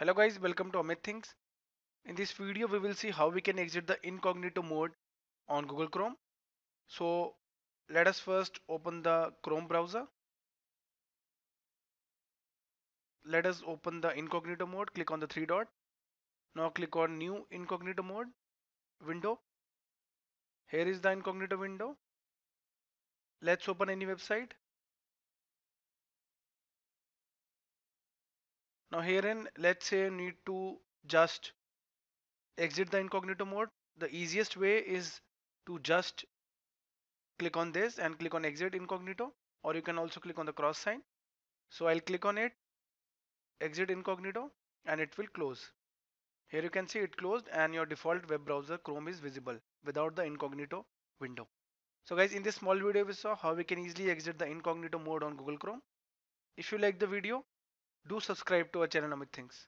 Hello guys, welcome to Amit Things. In this video, we will see how we can exit the incognito mode on Google Chrome. So let us first open the Chrome browser. Let us open the incognito mode, click on the three dot. Now click on new incognito mode window. Here is the incognito window. Let's open any website. Now herein, let's say you need to just exit the incognito mode. The easiest way is to just click on this and click on exit incognito or you can also click on the cross sign. So I'll click on it, exit incognito and it will close. Here you can see it closed and your default web browser Chrome is visible without the incognito window. So guys in this small video we saw how we can easily exit the incognito mode on Google Chrome. If you like the video do subscribe to our channel Amit Things.